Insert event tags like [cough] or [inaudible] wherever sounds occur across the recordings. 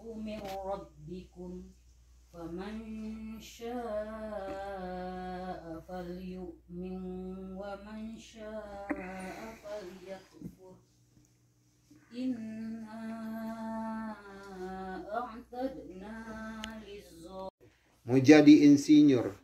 من ربكم فمن شاء فليؤمن ومن شاء فليكفر إنا أعتدنا للظالمين mau jadi insinyur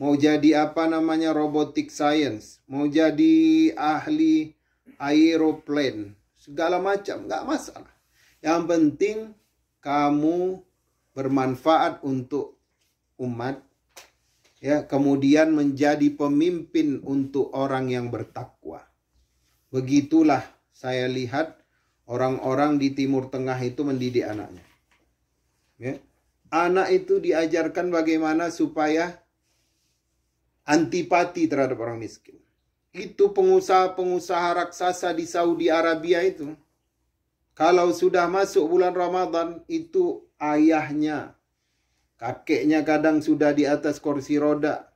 mau jadi apa namanya robotik science mau jadi ahli aeroplane segala macam nggak masalah yang penting kamu bermanfaat untuk umat ya kemudian menjadi pemimpin untuk orang yang bertakwa. Begitulah saya lihat orang-orang di Timur Tengah itu mendidik anaknya. Ya. Anak itu diajarkan bagaimana supaya antipati terhadap orang miskin. Itu pengusaha-pengusaha raksasa di Saudi Arabia itu kalau sudah masuk bulan Ramadan, itu ayahnya, kakeknya kadang sudah di atas kursi roda.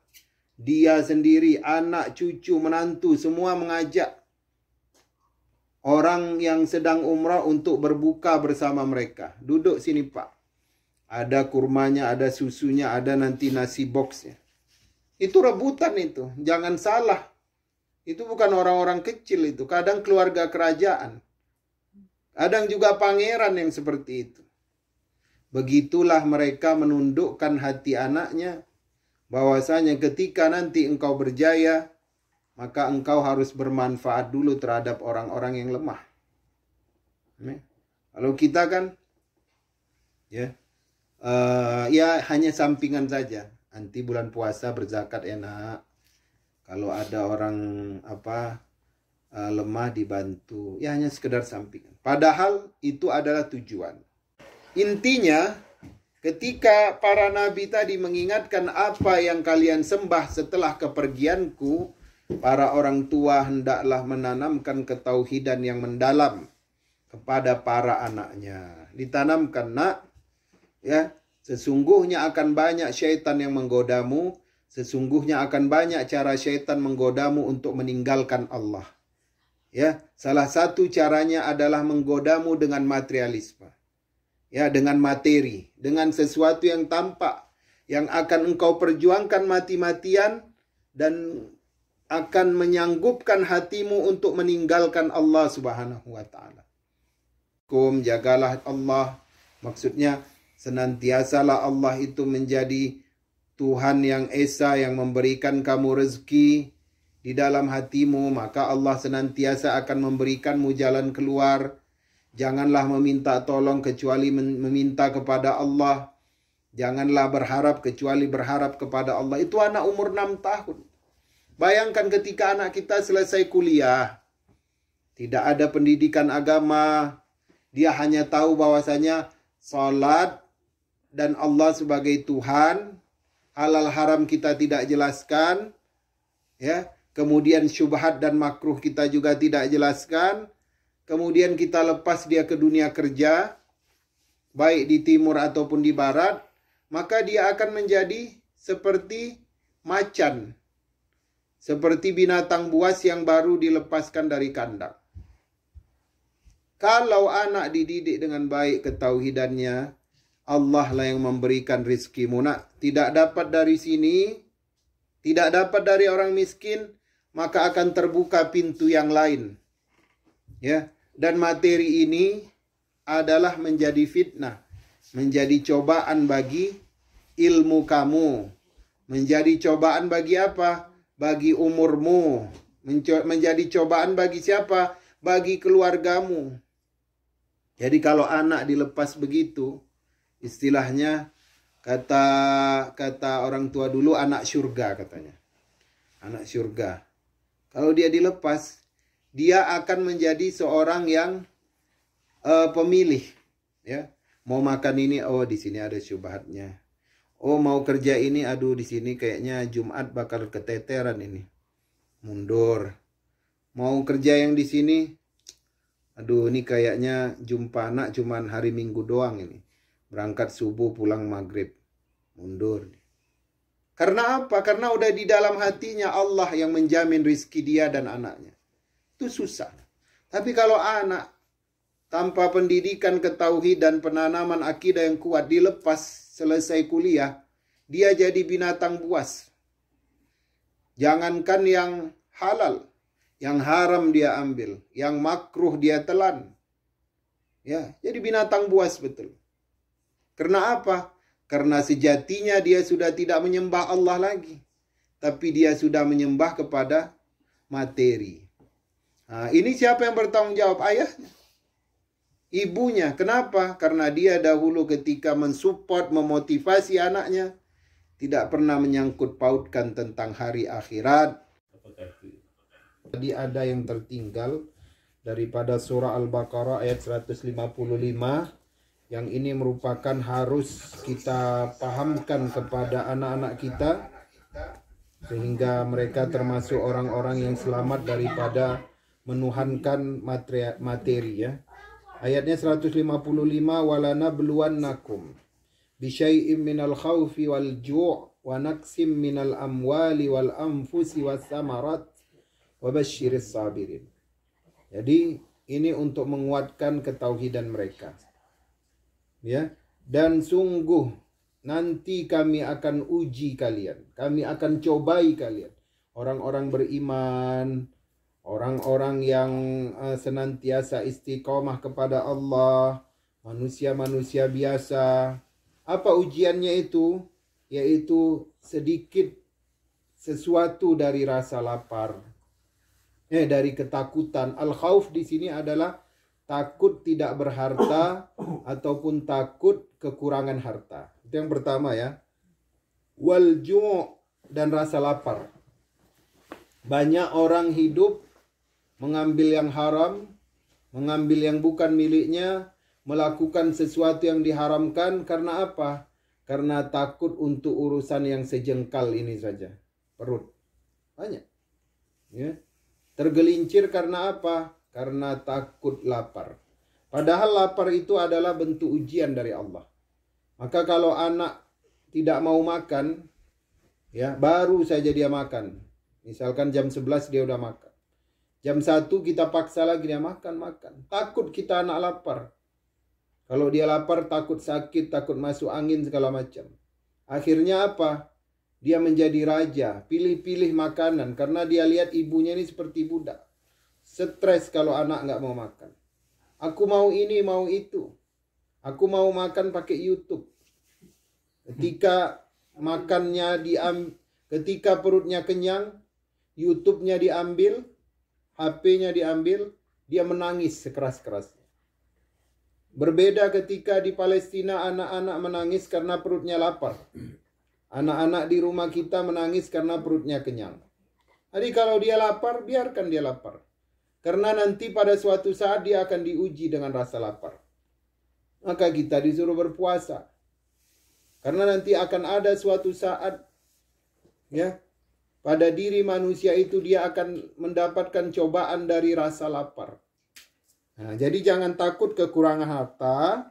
Dia sendiri, anak, cucu, menantu, semua mengajak orang yang sedang umrah untuk berbuka bersama mereka. Duduk sini pak. Ada kurmanya, ada susunya, ada nanti nasi boxnya. Itu rebutan itu, jangan salah. Itu bukan orang-orang kecil itu, kadang keluarga kerajaan. Kadang juga pangeran yang seperti itu. Begitulah mereka menundukkan hati anaknya bahwasanya ketika nanti engkau berjaya maka engkau harus bermanfaat dulu terhadap orang-orang yang lemah. Kalau kita kan ya uh, ya hanya sampingan saja. Nanti bulan puasa berzakat enak. Kalau ada orang apa uh, lemah dibantu, ya hanya sekedar sampingan. Padahal itu adalah tujuan. Intinya, ketika para nabi tadi mengingatkan apa yang kalian sembah setelah kepergianku, para orang tua hendaklah menanamkan ketauhidan yang mendalam kepada para anaknya. Ditanamkan nak, ya, sesungguhnya akan banyak syaitan yang menggodamu, sesungguhnya akan banyak cara syaitan menggodamu untuk meninggalkan Allah. Ya, salah satu caranya adalah menggodamu dengan materialisme. Ya, dengan materi, dengan sesuatu yang tampak yang akan engkau perjuangkan mati-matian dan akan menyanggupkan hatimu untuk meninggalkan Allah Subhanahu wa taala. Kum jagalah Allah. Maksudnya senantiasalah Allah itu menjadi Tuhan yang Esa yang memberikan kamu rezeki, di dalam hatimu, maka Allah senantiasa akan memberikanmu jalan keluar. Janganlah meminta tolong kecuali meminta kepada Allah. Janganlah berharap kecuali berharap kepada Allah. Itu anak umur 6 tahun. Bayangkan ketika anak kita selesai kuliah, tidak ada pendidikan agama. Dia hanya tahu bahwasanya salat dan Allah sebagai Tuhan, halal haram kita tidak jelaskan, ya Kemudian syubhat dan makruh kita juga tidak jelaskan. Kemudian kita lepas dia ke dunia kerja, baik di timur ataupun di barat, maka dia akan menjadi seperti macan, seperti binatang buas yang baru dilepaskan dari kandang. Kalau anak dididik dengan baik ketauhidannya, Allah lah yang memberikan rizkimu nak. Tidak dapat dari sini, tidak dapat dari orang miskin, maka akan terbuka pintu yang lain. Ya, dan materi ini adalah menjadi fitnah, menjadi cobaan bagi ilmu kamu, menjadi cobaan bagi apa? Bagi umurmu, menjadi cobaan bagi siapa? Bagi keluargamu. Jadi kalau anak dilepas begitu, istilahnya kata kata orang tua dulu anak surga katanya. Anak surga. Kalau dia dilepas, dia akan menjadi seorang yang uh, pemilih, ya. Mau makan ini, oh di sini ada syubhatnya. Oh mau kerja ini, aduh di sini kayaknya Jumat bakal keteteran ini. Mundur. Mau kerja yang di sini, aduh ini kayaknya jumpa anak cuman hari Minggu doang ini. Berangkat subuh pulang maghrib. Mundur. Karena apa? Karena udah di dalam hatinya Allah yang menjamin rizki dia dan anaknya. Itu susah. Tapi kalau anak tanpa pendidikan ketahui dan penanaman akidah yang kuat dilepas selesai kuliah, dia jadi binatang buas. Jangankan yang halal, yang haram dia ambil, yang makruh dia telan. Ya, jadi binatang buas betul. Karena apa? Karena sejatinya dia sudah tidak menyembah Allah lagi. Tapi dia sudah menyembah kepada materi. Nah, ini siapa yang bertanggung jawab? Ayahnya. Ibunya. Kenapa? Karena dia dahulu ketika mensupport, memotivasi anaknya. Tidak pernah menyangkut pautkan tentang hari akhirat. Tadi ada yang tertinggal daripada surah Al-Baqarah ayat 155 yang ini merupakan harus kita pahamkan kepada anak-anak kita sehingga mereka termasuk orang-orang yang selamat daripada menuhankan materi, materi ya. Ayatnya 155 walana bishayim min al khawfi wal ju' wa naksim min al amwali wal anfusi wa samarat wa basyiris sabirin. Jadi ini untuk menguatkan ketauhidan mereka ya dan sungguh nanti kami akan uji kalian kami akan cobai kalian orang-orang beriman orang-orang yang eh, senantiasa istiqomah kepada Allah manusia-manusia biasa apa ujiannya itu yaitu sedikit sesuatu dari rasa lapar eh dari ketakutan al khauf di sini adalah takut tidak berharta ataupun takut kekurangan harta. Itu yang pertama ya. Wal dan rasa lapar. Banyak orang hidup mengambil yang haram, mengambil yang bukan miliknya, melakukan sesuatu yang diharamkan karena apa? Karena takut untuk urusan yang sejengkal ini saja. Perut. Banyak. Ya. Tergelincir karena apa? karena takut lapar. Padahal lapar itu adalah bentuk ujian dari Allah. Maka kalau anak tidak mau makan, ya baru saja dia makan. Misalkan jam 11 dia udah makan. Jam 1 kita paksa lagi dia makan, makan. Takut kita anak lapar. Kalau dia lapar takut sakit, takut masuk angin segala macam. Akhirnya apa? Dia menjadi raja, pilih-pilih makanan karena dia lihat ibunya ini seperti budak. Stres kalau anak nggak mau makan. Aku mau ini, mau itu. Aku mau makan pakai YouTube. Ketika makannya diambil, ketika perutnya kenyang, YouTube-nya diambil, HP-nya diambil, dia menangis sekeras-kerasnya. Berbeda ketika di Palestina anak-anak menangis karena perutnya lapar. Anak-anak di rumah kita menangis karena perutnya kenyang. Jadi kalau dia lapar, biarkan dia lapar. Karena nanti pada suatu saat dia akan diuji dengan rasa lapar. Maka kita disuruh berpuasa. Karena nanti akan ada suatu saat ya pada diri manusia itu dia akan mendapatkan cobaan dari rasa lapar. Nah, jadi jangan takut kekurangan harta,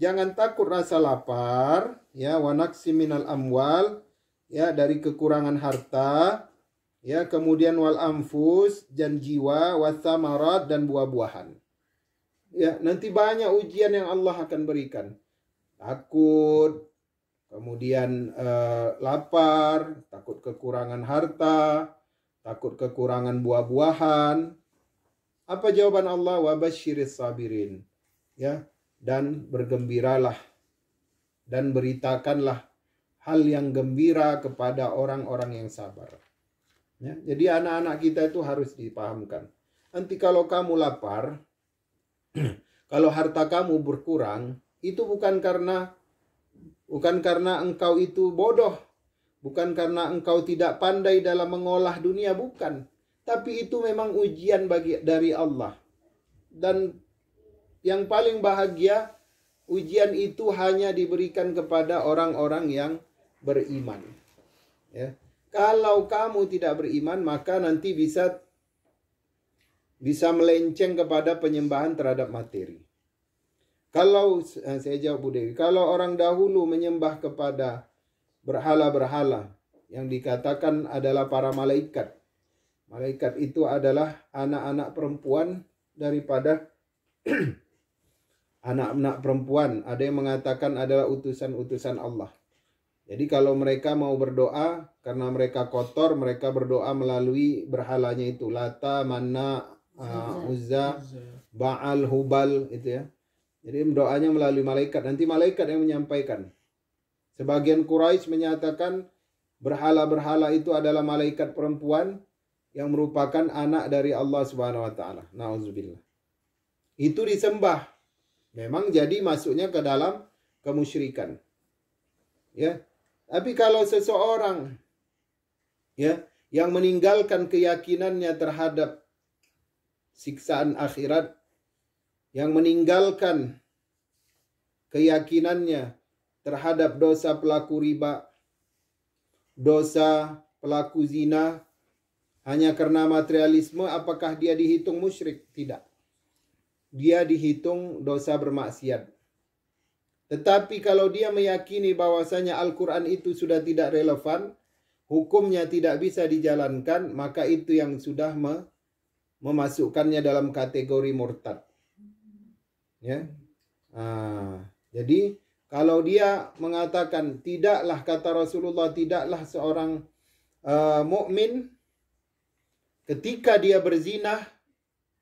jangan takut rasa lapar, ya wanaksi minal amwal, ya dari kekurangan harta, ya kemudian wal amfus dan jiwa marat dan buah-buahan ya nanti banyak ujian yang Allah akan berikan takut kemudian eh, lapar takut kekurangan harta takut kekurangan buah-buahan apa jawaban Allah wabasyiris sabirin ya dan bergembiralah dan beritakanlah hal yang gembira kepada orang-orang yang sabar Ya, jadi anak-anak kita itu harus dipahamkan. Nanti kalau kamu lapar, [clears throat] kalau harta kamu berkurang, itu bukan karena bukan karena engkau itu bodoh, bukan karena engkau tidak pandai dalam mengolah dunia, bukan. Tapi itu memang ujian bagi dari Allah. Dan yang paling bahagia ujian itu hanya diberikan kepada orang-orang yang beriman. Ya. Kalau kamu tidak beriman, maka nanti bisa bisa melenceng kepada penyembahan terhadap materi. Kalau eh, saya jawab Bu Dewi, kalau orang dahulu menyembah kepada berhala-berhala yang dikatakan adalah para malaikat. Malaikat itu adalah anak-anak perempuan daripada [clears throat] anak-anak perempuan. Ada yang mengatakan adalah utusan-utusan Allah. Jadi kalau mereka mau berdoa karena mereka kotor, mereka berdoa melalui berhalanya itu Lata, mana uh, Uzza, Baal, Hubal itu ya. Jadi doanya melalui malaikat. Nanti malaikat yang menyampaikan. Sebagian Quraisy menyatakan berhala-berhala itu adalah malaikat perempuan yang merupakan anak dari Allah Subhanahu wa taala. Nauzubillah. Itu disembah. Memang jadi masuknya ke dalam kemusyrikan. Ya, tapi kalau seseorang ya yang meninggalkan keyakinannya terhadap siksaan akhirat, yang meninggalkan keyakinannya terhadap dosa pelaku riba, dosa pelaku zina hanya karena materialisme apakah dia dihitung musyrik? Tidak. Dia dihitung dosa bermaksiat. Tetapi kalau dia meyakini bahwasanya Al-Quran itu sudah tidak relevan, hukumnya tidak bisa dijalankan, maka itu yang sudah me memasukkannya dalam kategori murtad. Ya. Ah, jadi kalau dia mengatakan tidaklah kata Rasulullah tidaklah seorang uh, mukmin ketika dia berzinah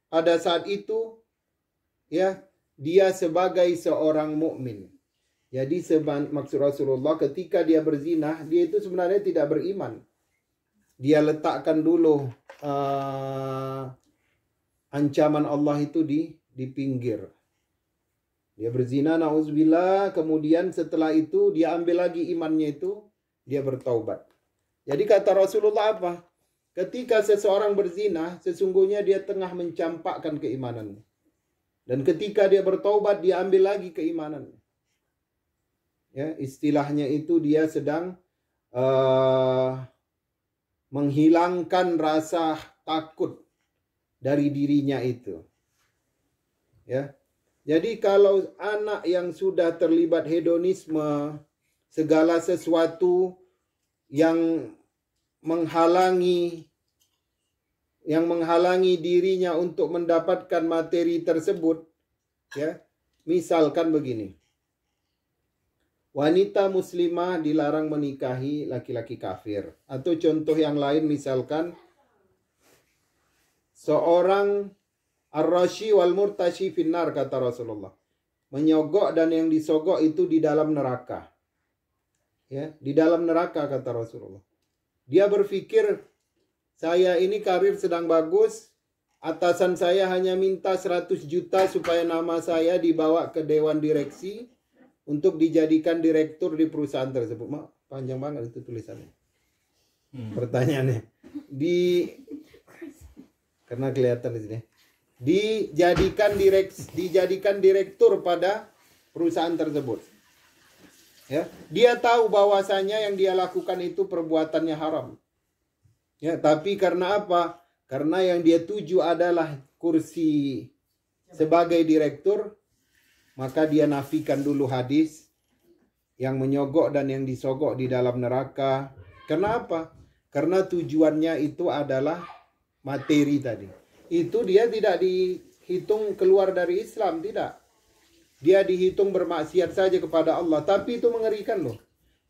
pada saat itu ya dia sebagai seorang mukmin. Jadi maksud Rasulullah ketika dia berzina, dia itu sebenarnya tidak beriman. Dia letakkan dulu uh, ancaman Allah itu di di pinggir. Dia berzina nauzubillah, kemudian setelah itu dia ambil lagi imannya itu, dia bertaubat. Jadi kata Rasulullah apa? Ketika seseorang berzina, sesungguhnya dia tengah mencampakkan keimanannya. Dan ketika dia bertaubat, dia ambil lagi keimanannya ya istilahnya itu dia sedang uh, menghilangkan rasa takut dari dirinya itu ya jadi kalau anak yang sudah terlibat hedonisme segala sesuatu yang menghalangi yang menghalangi dirinya untuk mendapatkan materi tersebut ya misalkan begini Wanita muslimah dilarang menikahi laki-laki kafir. Atau contoh yang lain misalkan seorang ar-rashi wal murtashi finnar kata Rasulullah. Menyogok dan yang disogok itu di dalam neraka. Ya, di dalam neraka kata Rasulullah. Dia berpikir saya ini karir sedang bagus, atasan saya hanya minta 100 juta supaya nama saya dibawa ke dewan direksi untuk dijadikan direktur di perusahaan tersebut. Ma, panjang banget itu tulisannya. Hmm. Pertanyaannya di karena kelihatan di sini. Dijadikan direk dijadikan direktur pada perusahaan tersebut. Ya, dia tahu bahwasanya yang dia lakukan itu perbuatannya haram. Ya, tapi karena apa? Karena yang dia tuju adalah kursi sebagai direktur, maka dia nafikan dulu hadis yang menyogok dan yang disogok di dalam neraka. Kenapa? Karena tujuannya itu adalah materi tadi. Itu dia tidak dihitung keluar dari Islam, tidak. Dia dihitung bermaksiat saja kepada Allah, tapi itu mengerikan loh.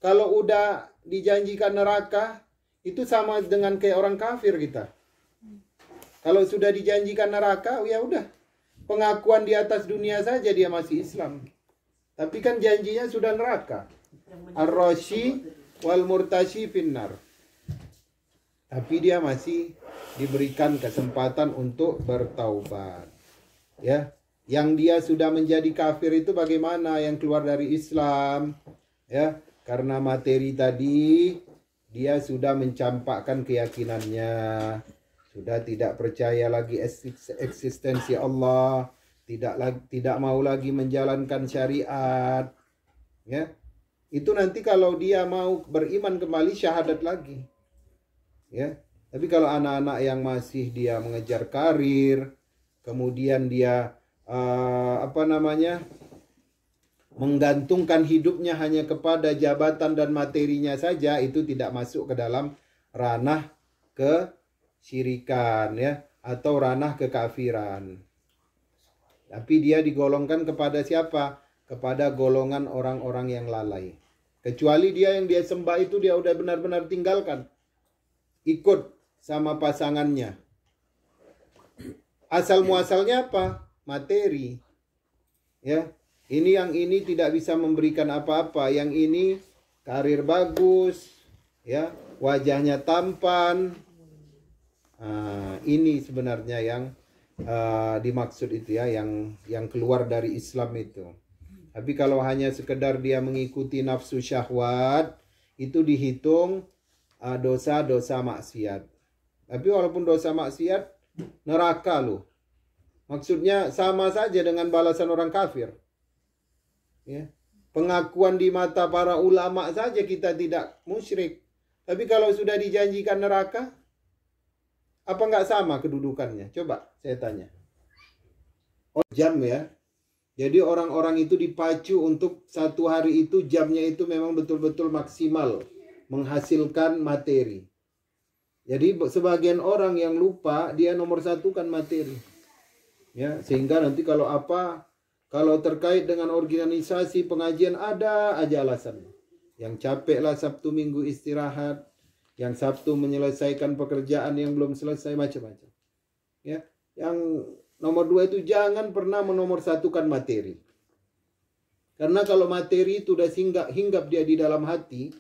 Kalau udah dijanjikan neraka, itu sama dengan kayak orang kafir kita. Kalau sudah dijanjikan neraka, ya udah, pengakuan di atas dunia saja dia masih Islam. Tapi kan janjinya sudah neraka. Ar-Rashi wal Murtashi finnar. Tapi dia masih diberikan kesempatan untuk bertaubat. Ya, yang dia sudah menjadi kafir itu bagaimana yang keluar dari Islam? Ya, karena materi tadi dia sudah mencampakkan keyakinannya. Sudah tidak percaya lagi eksistensi Allah, tidak lagi tidak mau lagi menjalankan syariat. Ya. Itu nanti kalau dia mau beriman kembali syahadat lagi. Ya. Tapi kalau anak-anak yang masih dia mengejar karir, kemudian dia uh, apa namanya? menggantungkan hidupnya hanya kepada jabatan dan materinya saja itu tidak masuk ke dalam ranah ke kesirikan ya atau ranah kekafiran. Tapi dia digolongkan kepada siapa? Kepada golongan orang-orang yang lalai. Kecuali dia yang dia sembah itu dia udah benar-benar tinggalkan. Ikut sama pasangannya. Asal muasalnya apa? Materi. Ya. Ini yang ini tidak bisa memberikan apa-apa, yang ini karir bagus, ya, wajahnya tampan, uh, ini sebenarnya yang uh, dimaksud itu ya yang yang keluar dari Islam itu tapi kalau hanya sekedar dia mengikuti nafsu syahwat itu dihitung eh, dosa-dosa uh, maksiat tapi walaupun dosa maksiat neraka loh maksudnya sama saja dengan balasan orang kafir ya pengakuan di mata para ulama saja kita tidak musyrik tapi kalau sudah dijanjikan neraka apa nggak sama kedudukannya? Coba saya tanya. Oh, jam ya. Jadi orang-orang itu dipacu untuk satu hari itu jamnya itu memang betul-betul maksimal menghasilkan materi. Jadi sebagian orang yang lupa dia nomor satu kan materi. Ya, sehingga nanti kalau apa kalau terkait dengan organisasi pengajian ada aja alasan Yang capek lah Sabtu Minggu istirahat, yang Sabtu menyelesaikan pekerjaan yang belum selesai macam-macam. Ya, yang nomor dua itu jangan pernah menomor satukan materi. Karena kalau materi itu sudah hinggap, hinggap dia di dalam hati,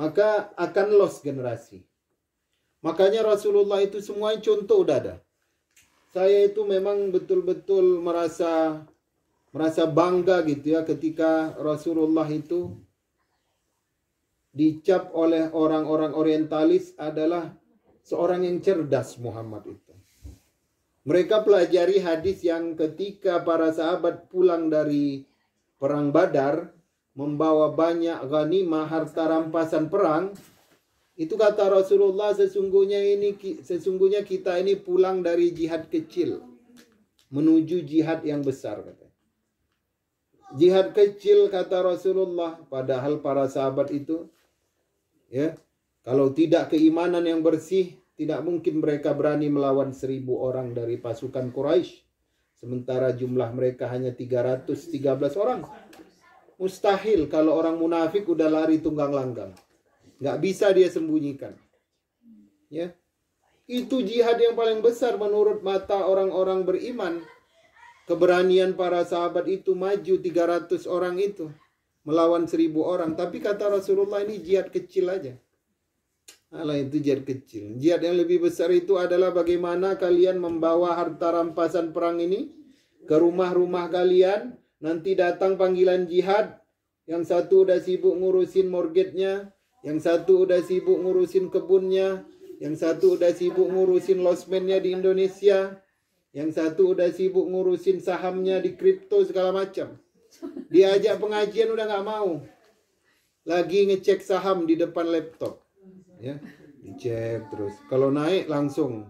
maka akan los generasi. Makanya Rasulullah itu semua contoh udah ada. Saya itu memang betul-betul merasa merasa bangga gitu ya ketika Rasulullah itu dicap oleh orang-orang orientalis adalah seorang yang cerdas Muhammad itu. Mereka pelajari hadis yang ketika para sahabat pulang dari perang Badar membawa banyak ghanimah harta rampasan perang itu kata Rasulullah sesungguhnya ini sesungguhnya kita ini pulang dari jihad kecil menuju jihad yang besar kata. Jihad kecil kata Rasulullah padahal para sahabat itu ya kalau tidak keimanan yang bersih tidak mungkin mereka berani melawan seribu orang dari pasukan Quraisy sementara jumlah mereka hanya 313 orang mustahil kalau orang munafik udah lari tunggang langgang nggak bisa dia sembunyikan ya itu jihad yang paling besar menurut mata orang-orang beriman keberanian para sahabat itu maju 300 orang itu melawan seribu orang. Tapi kata Rasulullah ini jihad kecil aja. Allah itu jihad kecil. Jihad yang lebih besar itu adalah bagaimana kalian membawa harta rampasan perang ini ke rumah-rumah kalian. Nanti datang panggilan jihad. Yang satu udah sibuk ngurusin mortgage-nya. Yang satu udah sibuk ngurusin kebunnya. Yang satu udah sibuk ngurusin losmennya di Indonesia. Yang satu udah sibuk ngurusin sahamnya di kripto segala macam. Diajak pengajian udah nggak mau. Lagi ngecek saham di depan laptop. Ya, dicek terus. Kalau naik langsung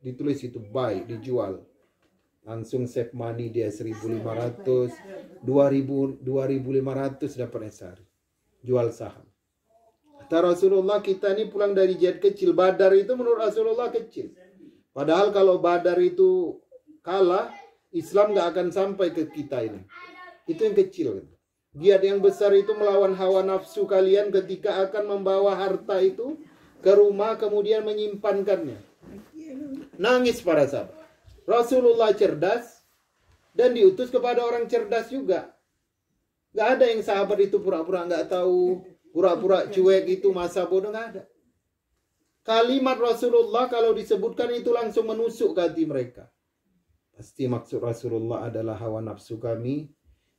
ditulis itu buy, dijual. Langsung save money dia 1500, 2000 2500 dapat sehari. Jual saham. Kata Rasulullah kita ini pulang dari jet kecil. Badar itu menurut Rasulullah kecil. Padahal kalau Badar itu kalah, Islam gak akan sampai ke kita ini. Itu yang kecil. Kan? giat yang besar itu melawan hawa nafsu kalian ketika akan membawa harta itu ke rumah kemudian menyimpankannya. Nangis para sahabat. Rasulullah cerdas dan diutus kepada orang cerdas juga. Gak ada yang sahabat itu pura-pura gak tahu, pura-pura cuek itu masa bodoh gak ada. Kalimat Rasulullah kalau disebutkan itu langsung menusuk hati mereka. Pasti maksud Rasulullah adalah hawa nafsu kami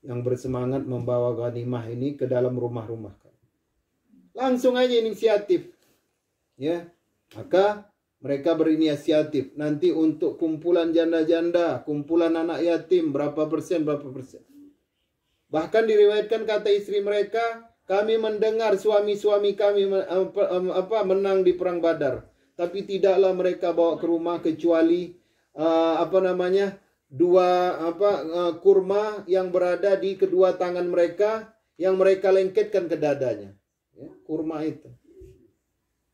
yang bersemangat membawa ganimah ini ke dalam rumah-rumah Langsung aja inisiatif. Ya. Maka mereka berinisiatif nanti untuk kumpulan janda-janda, kumpulan anak yatim berapa persen berapa persen. Bahkan diriwayatkan kata istri mereka, kami mendengar suami-suami kami apa, menang di perang Badar, tapi tidaklah mereka bawa ke rumah kecuali eh, apa namanya? dua apa eh, kurma yang berada di kedua tangan mereka yang mereka lengketkan ke dadanya ya, kurma itu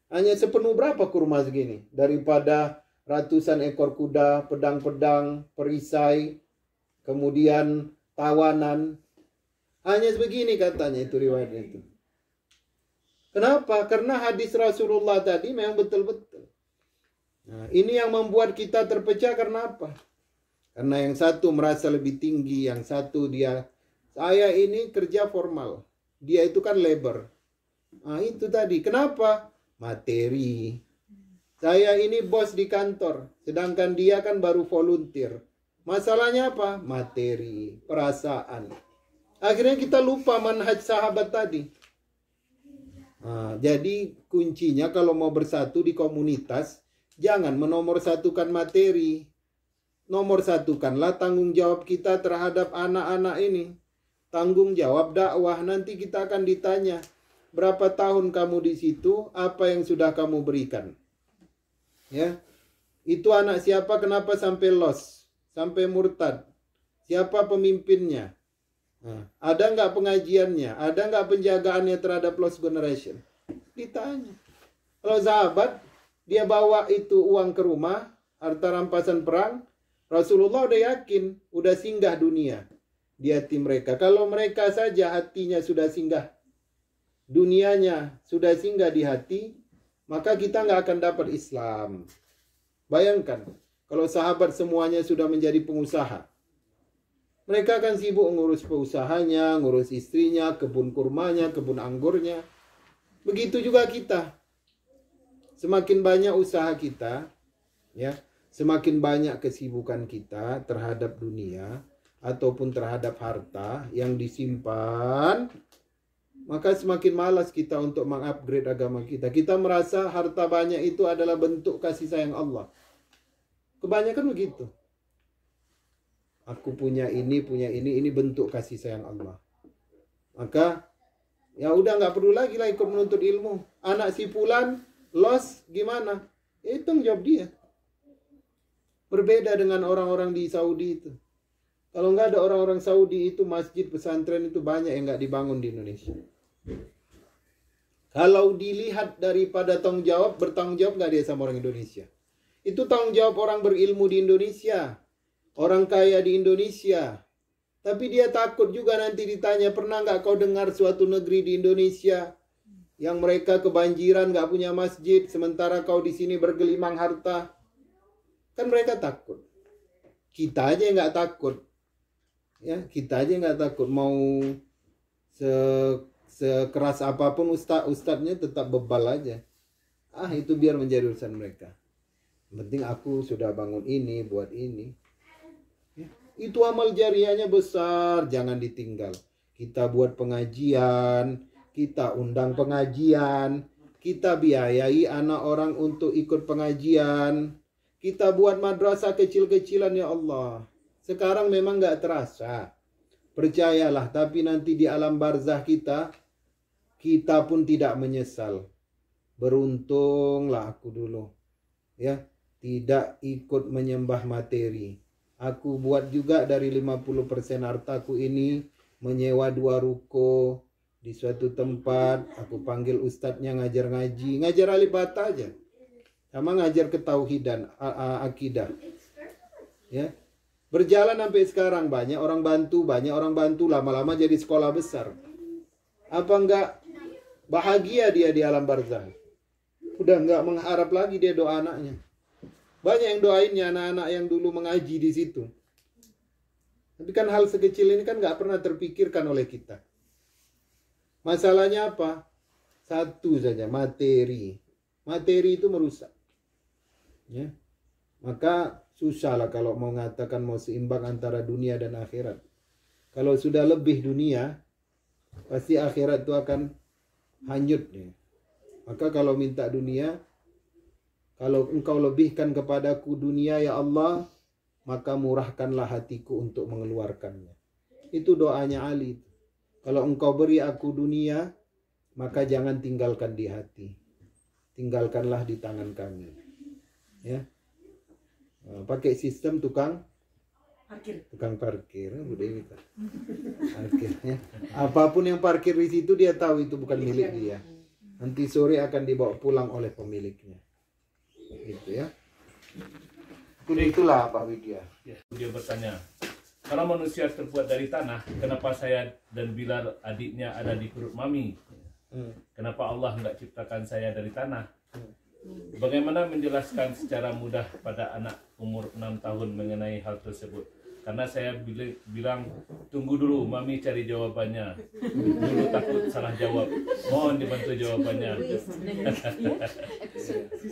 hanya sepenuh berapa kurma segini daripada ratusan ekor kuda pedang-pedang perisai kemudian tawanan hanya sebegini katanya itu riwayat itu kenapa karena hadis Rasulullah tadi memang betul-betul nah, ini yang membuat kita terpecah karena apa karena yang satu merasa lebih tinggi, yang satu dia saya ini kerja formal. Dia itu kan labor. Nah, itu tadi. Kenapa? Materi. Saya ini bos di kantor, sedangkan dia kan baru volunteer. Masalahnya apa? Materi, perasaan. Akhirnya kita lupa manhaj sahabat tadi. Nah, jadi kuncinya kalau mau bersatu di komunitas, jangan menomorsatukan materi. Nomor satu, satukanlah tanggung jawab kita terhadap anak-anak ini. Tanggung jawab dakwah nanti kita akan ditanya, berapa tahun kamu di situ, apa yang sudah kamu berikan. Ya. Itu anak siapa kenapa sampai los, sampai murtad? Siapa pemimpinnya? Nah, ada nggak pengajiannya? Ada nggak penjagaannya terhadap lost generation? Ditanya. Kalau sahabat, dia bawa itu uang ke rumah, harta rampasan perang, Rasulullah udah yakin, udah singgah dunia di hati mereka. Kalau mereka saja hatinya sudah singgah, dunianya sudah singgah di hati, maka kita nggak akan dapat Islam. Bayangkan, kalau sahabat semuanya sudah menjadi pengusaha, mereka akan sibuk ngurus pengusahanya, ngurus istrinya, kebun kurmanya, kebun anggurnya. Begitu juga kita. Semakin banyak usaha kita, ya, Semakin banyak kesibukan kita terhadap dunia ataupun terhadap harta yang disimpan, maka semakin malas kita untuk mengupgrade agama kita. Kita merasa harta banyak itu adalah bentuk kasih sayang Allah. Kebanyakan begitu. Aku punya ini, punya ini, ini bentuk kasih sayang Allah. Maka ya udah nggak perlu lagi lah ikut menuntut ilmu. Anak si Pulan los gimana? Itu jawab dia. Berbeda dengan orang-orang di Saudi itu. Kalau nggak ada orang-orang Saudi itu masjid pesantren itu banyak yang nggak dibangun di Indonesia. Kalau dilihat daripada tanggung jawab, bertanggung jawab nggak dia sama orang Indonesia. Itu tanggung jawab orang berilmu di Indonesia, orang kaya di Indonesia. Tapi dia takut juga nanti ditanya, pernah nggak kau dengar suatu negeri di Indonesia yang mereka kebanjiran nggak punya masjid, sementara kau di sini bergelimang harta, Kan mereka takut. Kita aja nggak takut. Ya, kita aja nggak takut mau se sekeras apapun ustad ustadnya tetap bebal aja. Ah, itu biar menjadi urusan mereka. penting aku sudah bangun ini, buat ini. Ya, itu amal jariahnya besar, jangan ditinggal. Kita buat pengajian, kita undang pengajian, kita biayai anak orang untuk ikut pengajian. Kita buat madrasah kecil-kecilan ya Allah. Sekarang memang nggak terasa. Percayalah, tapi nanti di alam barzah kita, kita pun tidak menyesal. Beruntunglah aku dulu. Ya, tidak ikut menyembah materi. Aku buat juga dari 50% hartaku ini menyewa dua ruko di suatu tempat. Aku panggil ustadznya ngajar ngaji, ngajar alibata aja sama ngajar dan akidah ya berjalan sampai sekarang banyak orang bantu banyak orang bantu lama-lama jadi sekolah besar apa enggak bahagia dia di alam barzah udah enggak mengharap lagi dia doa anaknya banyak yang doainnya anak-anak yang dulu mengaji di situ tapi kan hal sekecil ini kan enggak pernah terpikirkan oleh kita masalahnya apa satu saja materi materi itu merusak ya maka susahlah kalau mau mengatakan mau seimbang antara dunia dan akhirat kalau sudah lebih dunia pasti akhirat itu akan hanyut ya. maka kalau minta dunia kalau engkau lebihkan kepadaku dunia ya Allah maka murahkanlah hatiku untuk mengeluarkannya itu doanya Ali kalau engkau beri aku dunia maka jangan tinggalkan di hati tinggalkanlah di tangan kami ya eh, pakai sistem tukang parkir tukang parkir udah kita parkirnya apapun yang parkir di situ dia tahu itu bukan milik iya. dia nanti sore akan dibawa pulang oleh pemiliknya itu ya itu itulah Pak Widya ya, dia bertanya kalau manusia terbuat dari tanah kenapa saya dan Bilar adiknya ada di perut mami hmm. kenapa Allah nggak ciptakan saya dari tanah hmm. Bagaimana menjelaskan secara mudah pada anak umur 6 tahun mengenai hal tersebut? Karena saya bilang, tunggu dulu, Mami cari jawabannya. Dulu takut salah jawab. Mohon dibantu jawabannya. [laughs]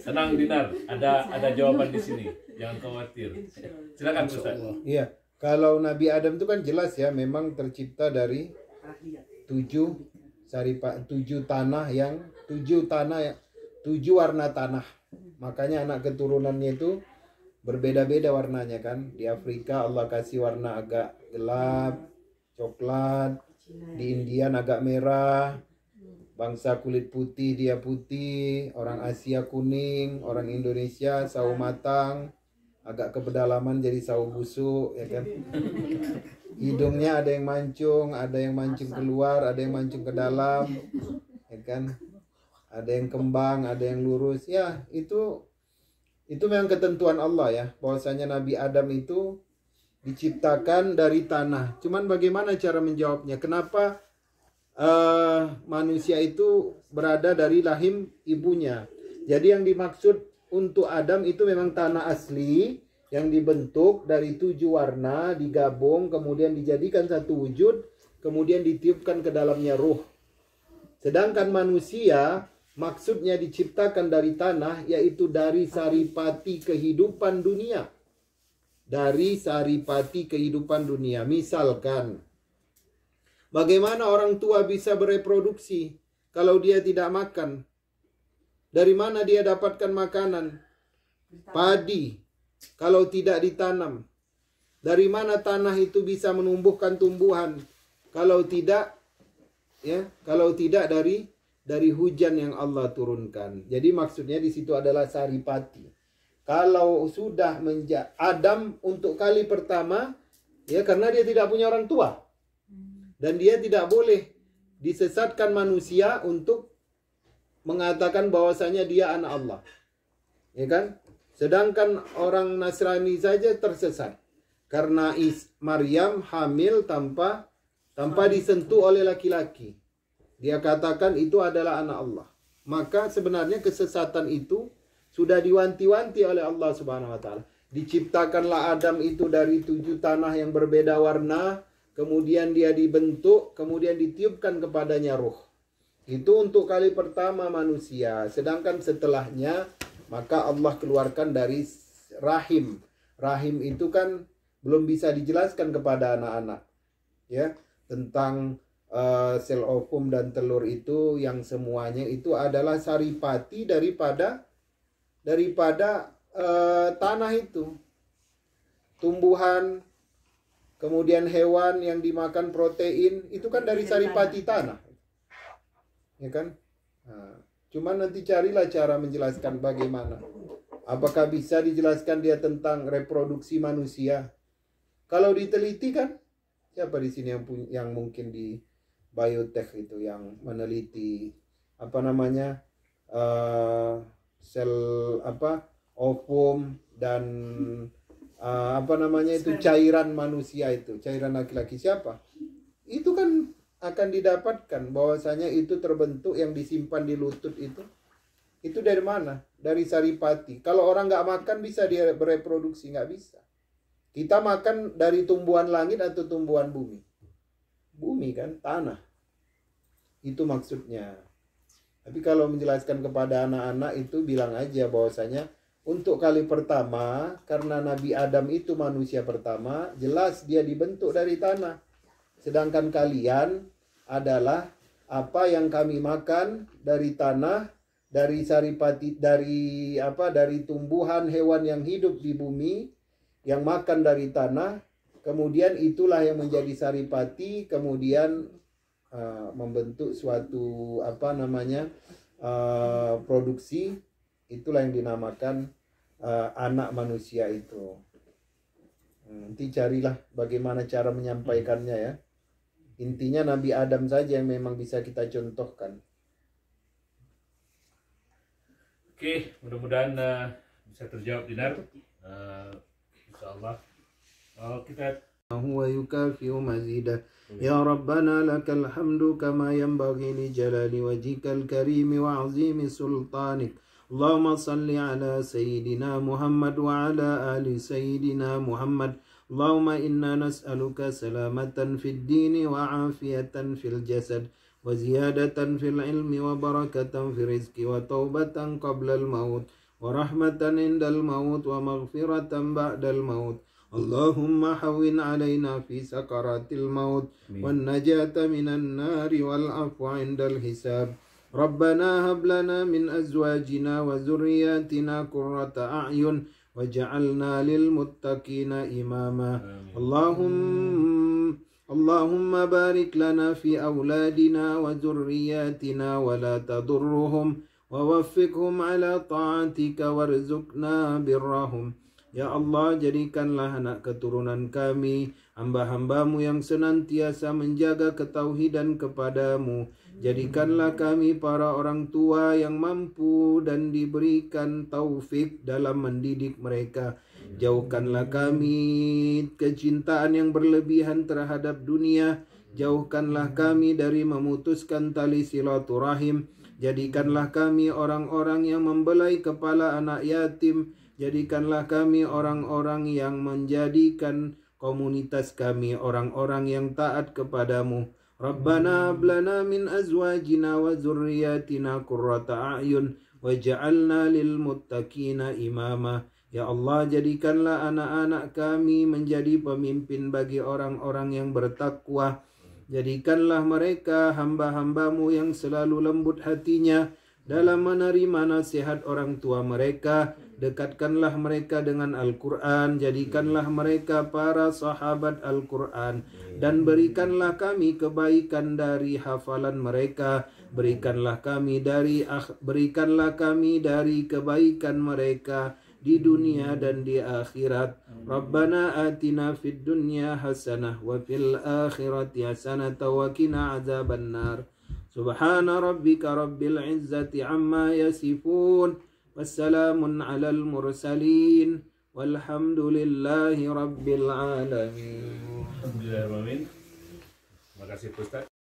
Tenang Dinar, ada ada jawaban di sini. Jangan khawatir. Silakan Ustaz. Iya. Kalau Nabi Adam itu kan jelas ya, memang tercipta dari tujuh saripa tujuh tanah yang tujuh tanah yang tujuh warna tanah. Makanya anak keturunannya itu berbeda-beda warnanya kan. Di Afrika Allah kasih warna agak gelap, coklat. Di India agak merah. Bangsa kulit putih dia putih, orang Asia kuning, orang Indonesia sawo matang, agak kepedalaman jadi sawo busuk ya kan. Hidungnya ada yang mancung, ada yang mancung keluar, ada yang mancung ke dalam. Ya kan? ada yang kembang ada yang lurus ya itu itu memang ketentuan Allah ya bahwasanya Nabi Adam itu diciptakan dari tanah cuman bagaimana cara menjawabnya kenapa uh, manusia itu berada dari rahim ibunya jadi yang dimaksud untuk Adam itu memang tanah asli yang dibentuk dari tujuh warna digabung kemudian dijadikan satu wujud kemudian ditiupkan ke dalamnya ruh sedangkan manusia Maksudnya diciptakan dari tanah yaitu dari saripati kehidupan dunia. Dari saripati kehidupan dunia. Misalkan bagaimana orang tua bisa bereproduksi kalau dia tidak makan? Dari mana dia dapatkan makanan? Padi kalau tidak ditanam. Dari mana tanah itu bisa menumbuhkan tumbuhan? Kalau tidak ya, kalau tidak dari dari hujan yang Allah turunkan. Jadi maksudnya di situ adalah saripati. Kalau sudah menjadi Adam untuk kali pertama, ya karena dia tidak punya orang tua dan dia tidak boleh disesatkan manusia untuk mengatakan bahwasanya dia anak Allah. Ya kan? Sedangkan orang Nasrani saja tersesat karena Is Maryam hamil tanpa tanpa disentuh oleh laki-laki. Dia katakan itu adalah anak Allah. Maka sebenarnya kesesatan itu sudah diwanti-wanti oleh Allah Subhanahu wa taala. Diciptakanlah Adam itu dari tujuh tanah yang berbeda warna, kemudian dia dibentuk, kemudian ditiupkan kepadanya ruh. Itu untuk kali pertama manusia. Sedangkan setelahnya maka Allah keluarkan dari rahim. Rahim itu kan belum bisa dijelaskan kepada anak-anak. Ya, tentang uh, sel ovum dan telur itu yang semuanya itu adalah saripati daripada daripada uh, tanah itu tumbuhan kemudian hewan yang dimakan protein itu kan dari saripati tanah ya kan nah, cuman nanti carilah cara menjelaskan bagaimana apakah bisa dijelaskan dia tentang reproduksi manusia kalau diteliti kan siapa di sini yang yang mungkin di biotech itu yang meneliti apa namanya uh, sel apa ovum dan uh, apa namanya itu cairan manusia itu cairan laki-laki siapa itu kan akan didapatkan bahwasanya itu terbentuk yang disimpan di lutut itu itu dari mana dari saripati kalau orang nggak makan bisa dia bereproduksi nggak bisa kita makan dari tumbuhan langit atau tumbuhan bumi bumi kan tanah itu maksudnya tapi kalau menjelaskan kepada anak-anak itu bilang aja bahwasanya untuk kali pertama karena Nabi Adam itu manusia pertama jelas dia dibentuk dari tanah sedangkan kalian adalah apa yang kami makan dari tanah dari saripati dari apa dari tumbuhan hewan yang hidup di bumi yang makan dari tanah Kemudian itulah yang menjadi saripati, kemudian uh, membentuk suatu apa namanya uh, produksi, itulah yang dinamakan uh, anak manusia itu. Hmm, nanti carilah bagaimana cara menyampaikannya ya. Intinya Nabi Adam saja yang memang bisa kita contohkan. Oke, mudah-mudahan uh, bisa terjawab Dinar. Uh, insya Allah هو يكافئ مزيدا يا ربنا لك الحمد كما ينبغي لجلال وجهك الكريم وعظيم سلطانك اللهم صل على سيدنا محمد وعلى آل سيدنا محمد اللهم إنا نسألك سلامة في الدين وعافية في الجسد وزيادة في العلم وبركة في الرزق وتوبة قبل الموت ورحمة عند الموت ومغفرة بعد الموت اللهم حون علينا في سكرات الموت والنجاة من النار والعفو عند الحساب ربنا هب لنا من أزواجنا وذرياتنا قرة أعين وجعلنا للمتقين إماما آمين. اللهم اللهم بارك لنا في أولادنا وذرياتنا ولا تضرهم ووفقهم على طاعتك وارزقنا برهم Ya Allah, jadikanlah anak keturunan kami, hamba-hambamu yang senantiasa menjaga ketauhidan kepadamu. Jadikanlah kami para orang tua yang mampu dan diberikan taufik dalam mendidik mereka. Jauhkanlah kami kecintaan yang berlebihan terhadap dunia. Jauhkanlah kami dari memutuskan tali silaturahim. Jadikanlah kami orang-orang yang membelai kepala anak yatim Jadikanlah kami orang-orang yang menjadikan komunitas kami orang-orang yang taat kepadamu. Rabbana ablana min azwajina wa zurriyatina kurrata a'yun waj'alna lil muttaqina imama. Ya Allah, jadikanlah anak-anak kami menjadi pemimpin bagi orang-orang yang bertakwa. Jadikanlah mereka hamba-hambamu yang selalu lembut hatinya dalam menerima nasihat orang tua mereka. Dekatkanlah mereka dengan Al-Quran, jadikanlah mereka para sahabat Al-Quran, dan berikanlah kami kebaikan dari hafalan mereka. Berikanlah kami dari berikanlah kami dari kebaikan mereka di dunia dan di akhirat. Rabbana atina fid dunya hasanah wa fil akhirati hasanah wa qina azaban nar. سبحان ربك رب العزة عما يصفون والسلام على المرسلين والحمد لله رب العالمين الحمد لله رب العالمين